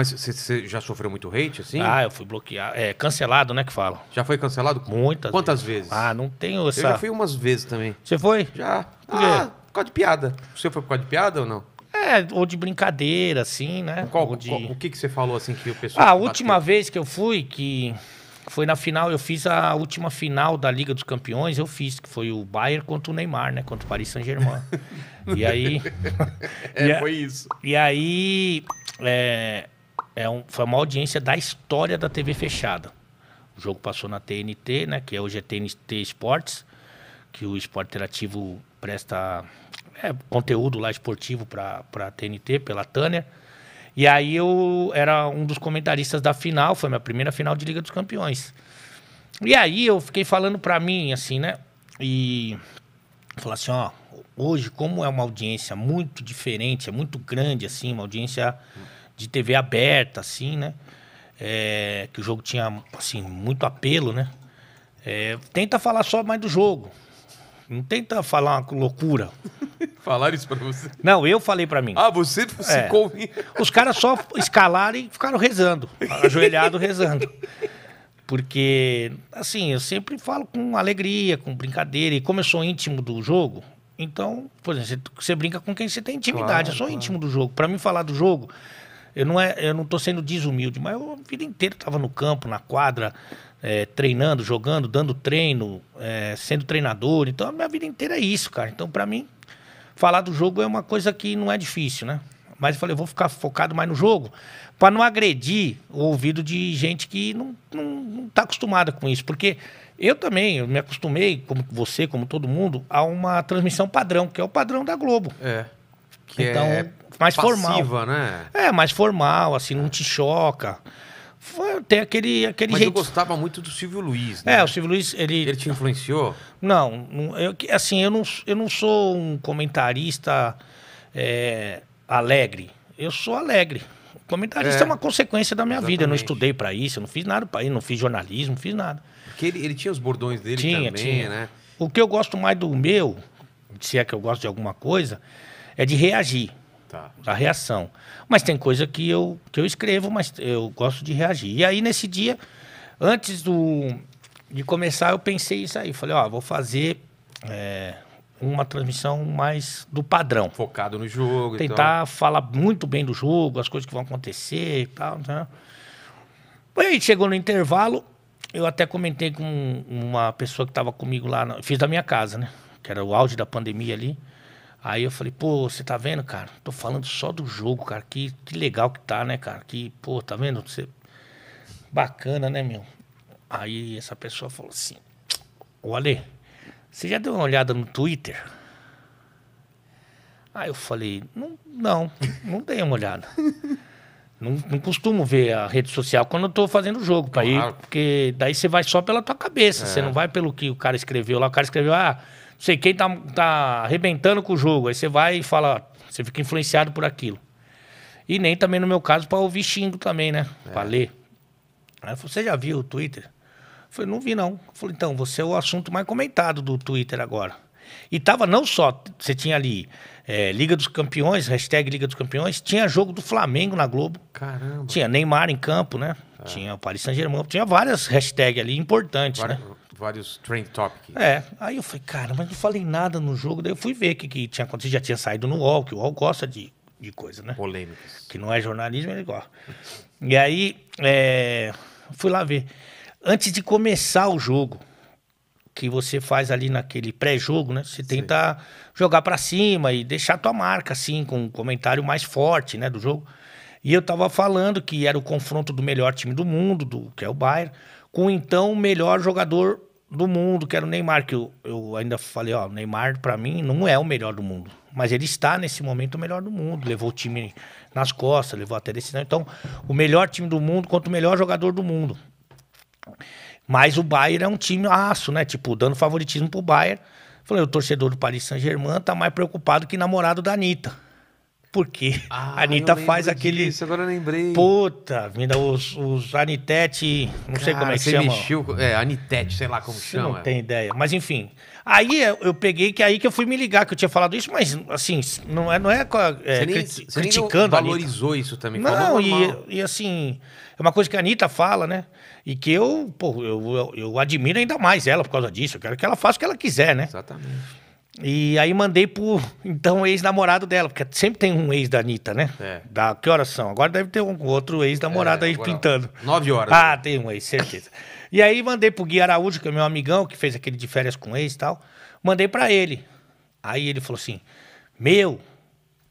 Mas você já sofreu muito hate, assim? Ah, eu fui bloqueado. É, cancelado, né, que fala. Já foi cancelado? Muitas Quantas vezes? Ah, não tenho essa... Eu já fui umas vezes também. Você foi? Já. Por quê? Ah, por causa de piada. Você foi por causa de piada ou não? É, ou de brincadeira, assim, né? Qual, ou de... Qual, o que, que você falou, assim, que o pessoal... Ah, a última bateu. vez que eu fui, que foi na final, eu fiz a última final da Liga dos Campeões, eu fiz, que foi o Bayern contra o Neymar, né? Contra o Paris Saint-Germain. e aí... é, e a... foi isso. E aí... É é um, foi uma audiência da história da TV fechada. O jogo passou na TNT, né, que hoje é TNT Esportes, que o Esporte Interativo presta é, conteúdo lá esportivo para a TNT, pela Tânia. E aí eu era um dos comentaristas da final, foi minha primeira final de Liga dos Campeões. E aí eu fiquei falando para mim, assim, né? E falar assim, ó, hoje como é uma audiência muito diferente, é muito grande, assim, uma audiência de TV aberta, assim, né? É, que o jogo tinha, assim, muito apelo, né? É, tenta falar só mais do jogo. Não tenta falar uma loucura. Falaram isso pra você? Não, eu falei pra mim. Ah, você se é. convia. Os caras só escalaram e ficaram rezando. Ajoelhado, rezando. Porque, assim, eu sempre falo com alegria, com brincadeira. E como eu sou íntimo do jogo, então, por exemplo, você, você brinca com quem você tem intimidade. Claro, eu sou claro. íntimo do jogo. Para mim falar do jogo, eu não, é, eu não tô sendo desumilde, mas eu a vida inteira estava no campo, na quadra, é, treinando, jogando, dando treino, é, sendo treinador. Então, a minha vida inteira é isso, cara. Então, para mim, falar do jogo é uma coisa que não é difícil, né? Mas eu falei, eu vou ficar focado mais no jogo, para não agredir o ouvido de gente que não, não, não tá acostumada com isso. Porque eu também, eu me acostumei, como você, como todo mundo, a uma transmissão padrão, que é o padrão da Globo. É. Que é então, é mais passiva, formal. né? É, mais formal, assim, não é. te choca. Foi, tem aquele, aquele Mas jeito. eu gostava muito do Silvio Luiz, né? É, o Silvio Luiz, ele... Ele te influenciou? Não, não eu, assim, eu não, eu não sou um comentarista é, alegre. Eu sou alegre. comentarista é, é, uma consequência da minha exatamente. vida. Eu não estudei para isso, eu não fiz nada para isso, não fiz jornalismo, não fiz nada. Porque ele, ele tinha os bordões dele tinha, também, tinha. né? O que eu gosto mais do meu, se é que eu gosto de alguma coisa, é de reagir. Tá. A reação. Mas tem coisa que eu, que eu escrevo, mas eu gosto de reagir. E aí, nesse dia, antes do, de começar, eu pensei isso aí. Falei, ó, vou fazer é, uma transmissão mais do padrão. Focado no jogo. Tentar falar muito bem do jogo, as coisas que vão acontecer e tal. Né? Aí chegou no intervalo, eu até comentei com uma pessoa que estava comigo lá, fiz da minha casa, né? Que era o auge da pandemia ali. Aí eu falei, pô, você tá vendo, cara? Tô falando só do jogo, cara. Que, que legal que tá, né, cara? Que, pô, tá vendo? Você... Bacana, né, meu? Aí essa pessoa falou assim: Ô Ale, você já deu uma olhada no Twitter? Aí eu falei: Não, não, não dei uma olhada. não, não costumo ver a rede social quando eu tô fazendo jogo, pra claro. ir, porque daí você vai só pela tua cabeça, é. você não vai pelo que o cara escreveu lá. O cara escreveu, ah sei quem tá, tá arrebentando com o jogo. Aí você vai e fala, você fica influenciado por aquilo. E nem também, no meu caso, para ouvir xingo também, né? É. Pra ler. Aí falei, você já viu o Twitter? Eu falei, não vi, não. Eu falei, então, você é o assunto mais comentado do Twitter agora. E tava não só, você tinha ali é, Liga dos Campeões, hashtag Liga dos Campeões, tinha jogo do Flamengo na Globo. Caramba. Tinha Neymar em campo, né? É. Tinha o Paris Saint-Germain, tinha várias hashtags ali importantes, Agora, né? vários trend topics. É, aí eu falei, cara, mas não falei nada no jogo. Daí eu fui ver o que, que tinha acontecido. Já tinha saído no UOL, que o UOL gosta de, de coisa, né? Polêmicas. Que não é jornalismo, ele gosta. e aí, é, fui lá ver. Antes de começar o jogo, que você faz ali naquele pré-jogo, né? Você tenta Sim. jogar para cima e deixar tua marca, assim, com um comentário mais forte, né, do jogo. E eu tava falando que era o confronto do melhor time do mundo, do que é o Bayern, com então o melhor jogador do mundo, que era o Neymar, que eu, eu ainda falei, ó, o Neymar para mim não é o melhor do mundo, mas ele está nesse momento o melhor do mundo, levou o time nas costas, levou até decisão, então o melhor time do mundo contra o melhor jogador do mundo. Mas o Bayern é um time aço, né, tipo, dando favoritismo pro Bayern, falei, o torcedor do Paris Saint-Germain tá mais preocupado que namorado da Anitta. Porque ah, a Anitta faz aquele. Isso, agora eu lembrei. Puta vida, os, os Anitete. Não Cara, sei como é que você chama. Mexeu, é, Anitete, sei lá como você chama. Não tem ideia. Mas enfim. Aí eu peguei que é aí que eu fui me ligar que eu tinha falado isso, mas assim, não é, não é, é você nem, você criticando. valorizou isso também. Não, e, e, assim, é uma coisa que a Anitta fala, né? E que eu, pô, eu, eu, eu admiro ainda mais ela por causa disso. Eu quero que ela faça o que ela quiser, né? Exatamente. E aí mandei pro então ex-namorado dela, porque sempre tem um ex da Anitta, né? É. Da, que horas são? Agora deve ter um outro ex-namorado é, aí pintando. Nove horas. Ah, né? tem um ex, certeza. e aí mandei pro Gui Araújo, que é meu amigão, que fez aquele de férias com ex e tal. Mandei para ele. Aí ele falou assim: Meu,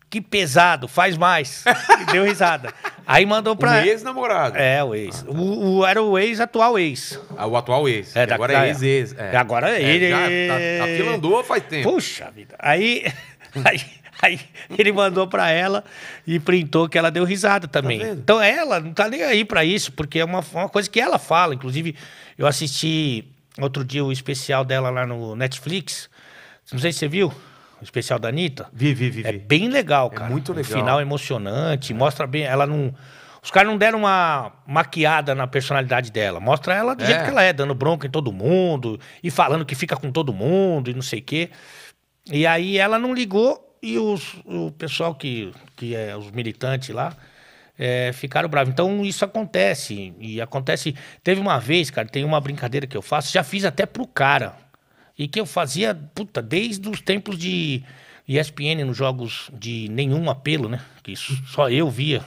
que pesado, faz mais. E deu risada. Aí mandou pra. O ex-namorado. É, o ex. Ah, tá. o, o, era o ex-atual ex. Ah, o atual ex. É, da, agora da, é ex-ex. É. Agora é, é, ele. Já, tá, tá andou faz tempo. Puxa vida. Aí, aí, aí, ele mandou pra ela e printou que ela deu risada também. Tá então ela não tá nem aí pra isso, porque é uma, uma coisa que ela fala. Inclusive, eu assisti outro dia o especial dela lá no Netflix. Não sei se você viu especial da Anitta? Vi, vi, vi. É bem legal, é cara. É muito legal. final emocionante, mostra bem. Ela não. Os caras não deram uma maquiada na personalidade dela. Mostra ela do é. jeito que ela é, dando bronca em todo mundo e falando que fica com todo mundo e não sei o quê. E aí ela não ligou e os, o pessoal que, que é os militantes lá é, ficaram bravos. Então isso acontece. E acontece. Teve uma vez, cara, tem uma brincadeira que eu faço, já fiz até pro cara e que eu fazia, puta, desde os tempos de ESPN nos jogos de nenhum apelo, né? Que só eu via.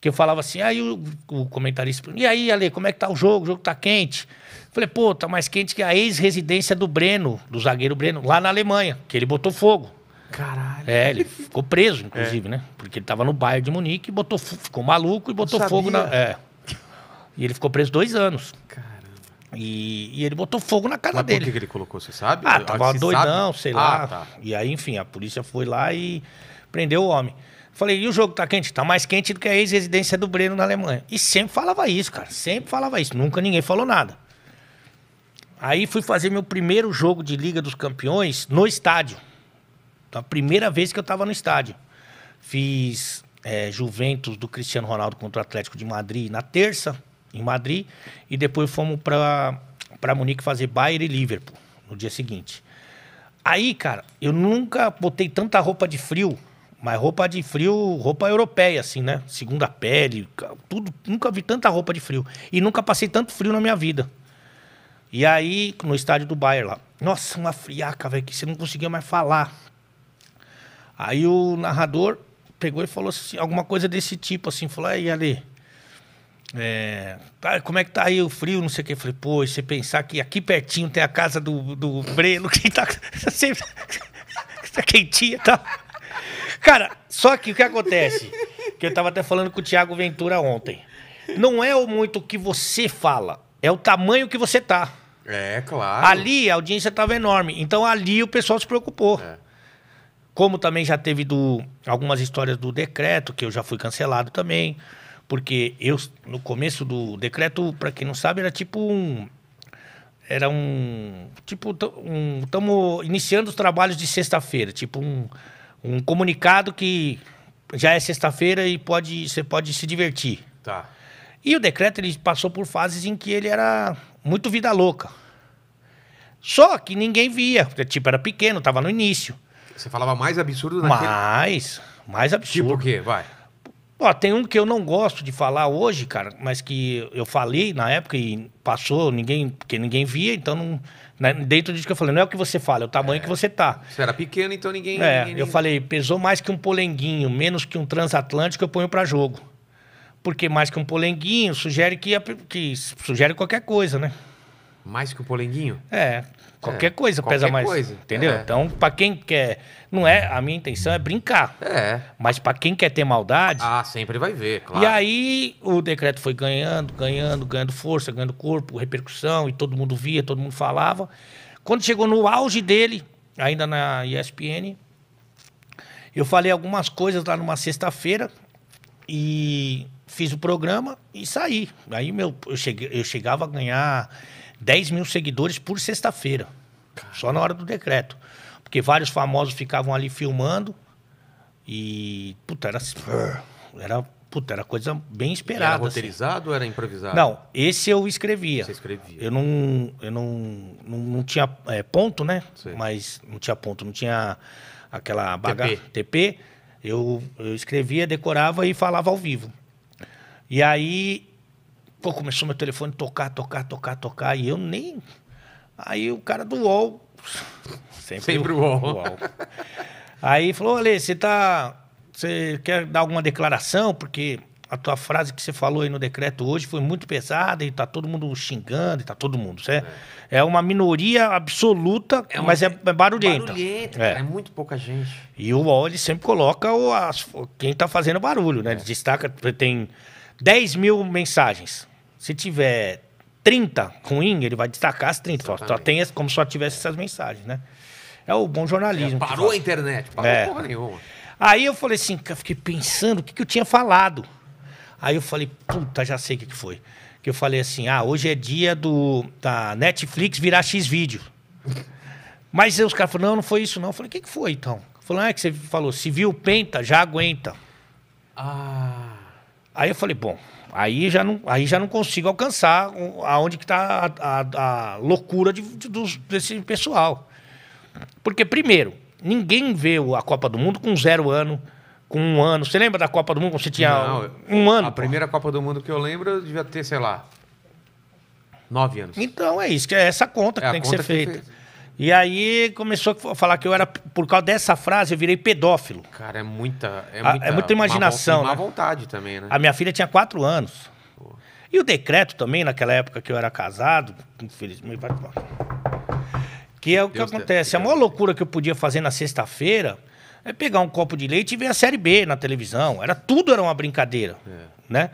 Que eu falava assim, aí o, o comentarista, e aí, Ale, como é que tá o jogo? O jogo tá quente. Falei, pô, tá mais quente que a ex-residência do Breno, do zagueiro Breno, lá na Alemanha, que ele botou fogo. Caralho. É, ele ficou preso, inclusive, é. né? Porque ele tava no bairro de Munique, botou, ficou maluco e botou fogo na. É. E ele ficou preso dois anos. Caralho. E, e, ele botou fogo na casa Mas dele. Por que, que ele colocou, você sabe? Ah, tava doidão, sabe? sei lá. Ah, tá. E aí, enfim, a polícia foi lá e prendeu o homem. Falei, e o jogo tá quente? Tá mais quente do que a ex-residência do Breno na Alemanha. E sempre falava isso, cara. Sempre falava isso. Nunca ninguém falou nada. Aí fui fazer meu primeiro jogo de Liga dos Campeões no estádio. Então, a primeira vez que eu tava no estádio. Fiz é, Juventus do Cristiano Ronaldo contra o Atlético de Madrid na terça em Madrid, e depois fomos para Munique fazer Bayern e Liverpool no dia seguinte. Aí, cara, eu nunca botei tanta roupa de frio, mas roupa de frio, roupa europeia, assim, né? Segunda pele, tudo. Nunca vi tanta roupa de frio. E nunca passei tanto frio na minha vida. E aí, no estádio do Bayern lá. Nossa, uma friaca, velho, que você não conseguia mais falar. Aí o narrador pegou e falou assim, alguma coisa desse tipo, assim, falou, aí, Ale, é, tá, como é que tá aí o frio, não sei o que. Eu falei, pô, e você pensar que aqui pertinho tem a casa do, do Breno, que tá, sempre, tá quentinha e tá. Cara, só que o que acontece? Que eu tava até falando com o Thiago Ventura ontem. Não é muito o que você fala, é o tamanho que você tá. É, claro. Ali a audiência tava enorme. Então ali o pessoal se preocupou. É. Como também já teve do, algumas histórias do decreto, que eu já fui cancelado também. Porque eu, no começo do decreto, para quem não sabe, era tipo um. Era um. Tipo, um, estamos iniciando os trabalhos de sexta-feira. Tipo, um, um comunicado que já é sexta-feira e pode, você pode se divertir. Tá. E o decreto ele passou por fases em que ele era muito vida louca. Só que ninguém via, tipo era pequeno, estava no início. Você falava mais absurdo naquele... Mais, mais tipo absurdo. Tipo o quê? Vai. Ó, tem um que eu não gosto de falar hoje, cara, mas que eu falei na época e passou, ninguém, porque ninguém via, então não, né, dentro disso que eu falei, não é o que você fala, é o tamanho é, que você tá. Você era pequeno, então ninguém. É, ninguém, eu falei, pesou mais que um polenguinho, menos que um transatlântico, eu ponho para jogo. Porque mais que um polenguinho sugere que, que sugere qualquer coisa, né? Mais que o polenguinho? É. Qualquer é, coisa qualquer pesa mais. Coisa. Entendeu? É. Então, para quem quer. Não é. A minha intenção é brincar. É. Mas para quem quer ter maldade. Ah, sempre vai ver, claro. E aí o decreto foi ganhando, ganhando, ganhando força, ganhando corpo, repercussão, e todo mundo via, todo mundo falava. Quando chegou no auge dele, ainda na ESPN, eu falei algumas coisas lá numa sexta-feira, e fiz o programa e saí. Aí meu, eu, cheguei, eu chegava a ganhar 10 mil seguidores por sexta-feira. Só na hora do decreto. Porque vários famosos ficavam ali filmando. E, puta, era. Assim, era, puta, era coisa bem esperada. Era assim. roteirizado assim. ou era improvisado? Não, esse eu escrevia. Você escrevia. Eu não, eu não, não, não tinha é, ponto, né? Sim. Mas não tinha ponto, não tinha aquela bagagem. TP. TP eu, eu escrevia, decorava e falava ao vivo. E aí, pô, começou meu telefone tocar, tocar, tocar, tocar, e eu nem. Aí o cara do UOL. Sempre, sempre o UOL. UOL. Aí falou: Ale, você tá. Você quer dar alguma declaração? Porque a tua frase que você falou aí no decreto hoje foi muito pesada e tá todo mundo xingando, e tá todo mundo. é. é uma minoria absoluta, é uma, mas é, é barulhenta. Barulhenta, é. é. muito pouca gente. E o UOL, ele sempre coloca o, as, quem tá fazendo barulho, né? É. Ele destaca, tem 10 mil mensagens. Se tiver 30 ruim, ele vai destacar as 30. Exatamente. Só, tem as, como só tivesse é. essas mensagens, né? É o bom jornalismo. parou a internet, parou porra nenhuma. Aí eu falei assim, fiquei pensando o que, que eu tinha falado. Aí eu falei, puta, já sei o que, que foi. Que eu falei assim, ah, hoje é dia do, da Netflix virar X-Vídeo. Mas os caras falaram, não, não foi isso não. Eu falei, o que, que foi então? Falaram, ah, é que você falou, se viu penta, já aguenta. Ah. Aí eu falei, bom, aí já não, aí já não consigo alcançar aonde que tá a, a, a loucura de, de, dos, desse pessoal. Porque, primeiro, ninguém vê a Copa do Mundo com zero ano, com um ano. Você lembra da Copa do Mundo quando você tinha Não, um, ano? A pô? primeira Copa do Mundo que eu lembro, eu devia ter, sei lá, nove anos. Então é isso, que é essa conta que é tem que ser que feita. Fez. E aí começou a falar que eu era, por causa dessa frase, eu virei pedófilo. Cara, é muita. É, ah, é muita, é muita imaginação. Má, né? má vontade também, né? A minha filha tinha quatro anos. E o decreto também, naquela época que eu era casado, infelizmente. Que é o que Deus acontece. É Deus. A maior loucura que eu podia fazer na sexta-feira é pegar um copo de leite e ver a série B na televisão. Era tudo era uma brincadeira, é. né?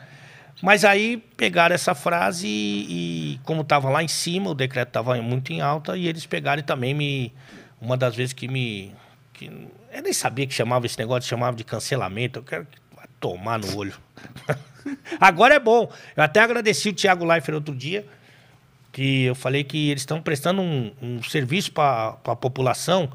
Mas aí pegaram essa frase e, e como estava lá em cima, o decreto estava muito em alta e eles pegaram e também me uma das vezes que me que, eu nem sabia que chamava esse negócio, chamava de cancelamento. Eu quero tomar no olho. Agora é bom. Eu até agradeci o Thiago Leifert outro dia, que eu falei que eles estão prestando um, um serviço para a população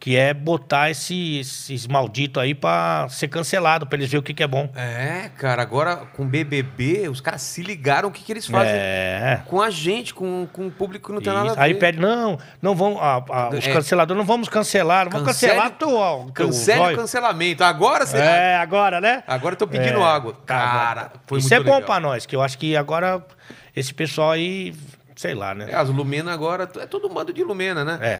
que é botar esse, esses malditos aí pra ser cancelado, pra eles verem o que, que é bom. É, cara, agora com BBB, os caras se ligaram o que, que eles fazem é. com a gente, com, com o público que não tem Isso. nada a ver. Aí pede, não, não vão, ah, ah, é. os é. canceladores, não vamos cancelar, não vamos cancelar teu, cancela Cancele o cancelamento, agora você... É, tá- agora, né? Agora eu tô pedindo é. água. Tá cara, foi Isso muito é legal. bom pra nós, que eu acho que agora esse pessoal aí, sei lá, né? É, as Lumena agora, é todo mundo de Lumena, né? É.